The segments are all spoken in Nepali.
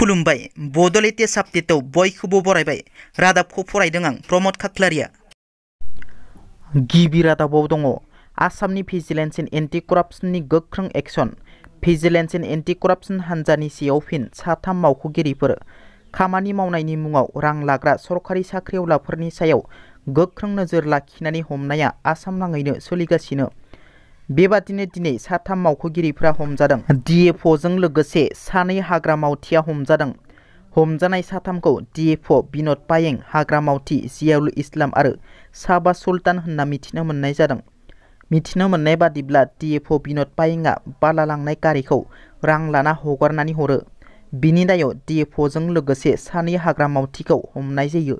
खुलुमबाय बड'लेण्ड साबजेक्टआव बयखौबो बरायबाय रादाबखौ फरायदों आं प्रमद खाख्लारिया गिबि रादाबाव दङ आसामनि भिजिलेन्स इन एन्टि करापसननि गोख्रों action vigilance in anti corruption हान्जानि सियाव फिन साथाम मावख'गिरिफोर खामानि मावनायनि मुङाव रां लाग्रा सरकारि साख्रिआवलाफोरनि सायाव गोख्रों नोजोर लाखिनानै हमनाया आसाम नाङैनो सोलिगासिनो बेबादिनो दिनै साथाम मावख'गिरिफोरा हमजादों डिएफअजों लोगोसे सानै हाग्रा मावथिया हमजादों हमजानाय साथामखौ डिएफअ बिनद पायें हाग्रा मावथि जियाउल इस्लाम आरो साबा सुल्तान होन्ना मिथिनो मोन्नाय जादों मिथिनो मोन्नाय बादिब्ला डिएफअ बिनद पायेंआ बाला लांनाय गारिखौ रां लाना हगारनानै हरो बिनि दायाव डिएफअजों लोगोसे सानै हाग्रा मावथिखौ हमनाय जायो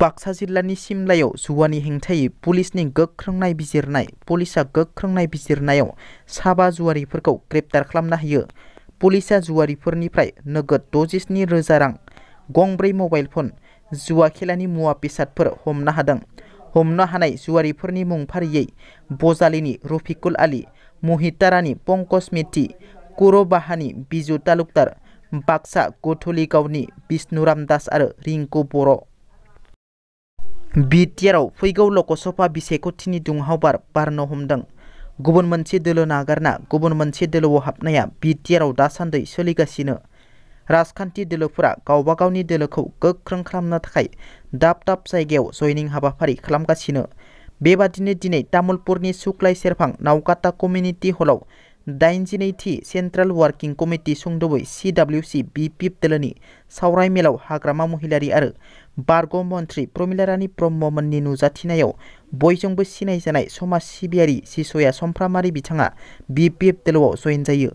बाक्सा जिल्लानि सिमलायाव जुवानि हेंथायै पुलिसनि गोख्रों नायबिजिरनाय पुलिसा गोख्रों नायबिजिरनायाव साबा जुवारिफोरखौ ग्रेप्तार खालामना होयो पुलिसा जुवारिफोरनिफ्राय नोगोद द'जिस्नि रोजा रां गंब्रै मबाइल फन जुवा खेलानि मुवा बेसादफोर हमना हादों हमनो हानाय जुवारिफोरनि मुं फारियै बजालिनि रफिकुल आलि महितारानि पंकज मेथि कुर'बाहानि बिजु तालुकदार बाक्सा गथलिगावनि बिष्णुराम दास आरो रिंकु बर' बिटिआरआव फैगौ लकसभा बिसायख'थिनि दुंहाव बार बारनो हमदों गुबुन मोनसे दोलो नागारना गुबुन मोनसे दोलोआव हाबनाया बिटिआरआव दासान्दै सोलिगासिनो राजखान्थि दोलोफोरा गावबा गावनि दोलोखौ गोख्रों खालामनो थाखाय दाब दाब जायगायाव जयनिं हाबाफारि खालामगासिनो बेबादिनो दिनै तामुलपुरनि सुक्लाय सेरफां नावकाता कमिउनिटि हलाव दाइनजिनैथि सेन्ट्रेल वार्किं कमिटि सुंदबै सि बि दोलोनि सावराय मेलाव हाग्रामा महिलारि आरो बारग' मन्थ्रि प्रमिला रानि ब्रह्ममोननि नुजाथिनायाव बयजोंबो सिनायजानाय समाज सिबियारि सिसया समफ्रामारि बिथाङा बि दोलोआव जयेन जायो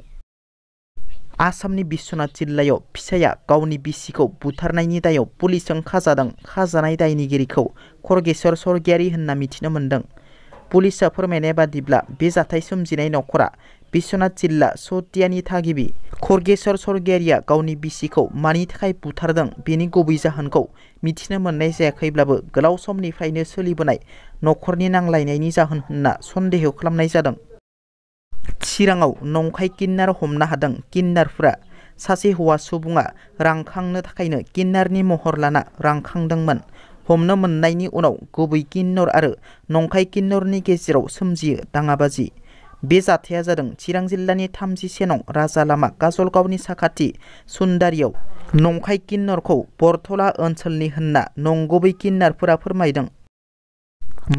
आसामनि बिश्वनाथ जिल्लायाव फिसाया गावनि बिसिखौ बुथारनायनि दायाव पुलिसजों खाजादों खाजानाय दायनिगिरिखौ खरगेश्वर स्वर्गियारि होन्ना मिथिनो मोन्दों पुलिसआ फोरमायनाय बादिब्ला बे जाथाय सोमजिनाय न'खरा विश्वनाथ जिल्ला सतियानि थागिबि खरगेश्वर स्वर्गियारिया गावनि बिसिखौ मानि थाखाय बुथारदों बेनि गुबै जाहोनखौ मिथिनो मोननाय जायाखैब्लाबो गोलाव समनिफ्रायनो सोलिबोनाय न'खरनि नांलायनायनि जाहोन होन्ना सन्देह खालामनाय जादों चिराङाव किन्नार हमना हादों किन्नारा सासे हौवा सुबुङा रांखांनो थाखायनो किन्नारनि महर लाना रांखांदोंमोन हमनो मोननायनि उनाव गुबै किन्नर आरो नंखाय किन्नरनि गेजेराव सोमजियो दाङाबाजि बे जाथाया जादों चिरां जिल्लानि थामजिसे नं राजालामा काजलगावनि साखाथि सुन्दारियाव नंखाय किन्नरखौ बरथला ओनसोलनि होन्ना नंगुबै किन्नारफोरा फोरमायदों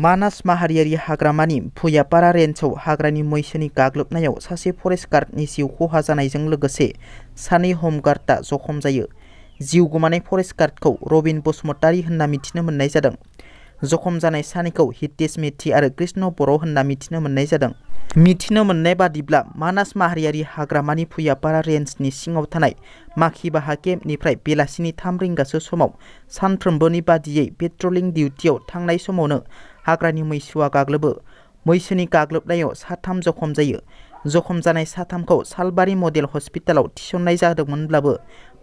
मानास माहारियारि हाग्रामानि भुयापारा रेन्जआव हाग्रानि मैसोनि गाग्लोबनायाव सासे फरेस्ट गार्डनि जिउ खहा जानायजों लोगोसे सानै हमगार्डआ जखम जायो जिउ गोमानाय फरेस्ट गार्डखौ रबिन बसुमतारी होन्ना मिथिनो मोन्नाय जादों जखम जानाय सानैखौ हितेश मेथि आरो कृष्ण बर' होन्ना मिथिनो मोन्नाय जादों मिथिनो मोननाय बादिब्ला मानास माहारियारि हाग्रामानि फुयापारा रेन्जनि सिङाव थानाय माखि बाहा केम्पनिफ्राय बेलासिनि थाम रिंगासो समाव सानफ्रोमबोनि बादियै पेट्रलिं डिउटियाव थांनाय समावनो हाग्रानि मैसुआ गाग्लोबो मैसोनि गाग्लोबनायाव साथाम जखम जायो जखम जानाय साथामखौ सालबारि मडेल हस्पिटालाव थिसननाय जादोंमोनब्लाबो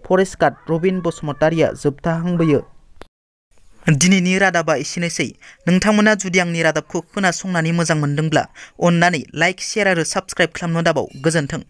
फरेस्ट गार्ड रबिन बसुमतारिया जोबथा हांबोयो Dini ni rada ba isi nai sey, nang thang muna judi ang ni rada bku kuna sung nani mozang mendeng bla, like, share, subscribe klam no da thang.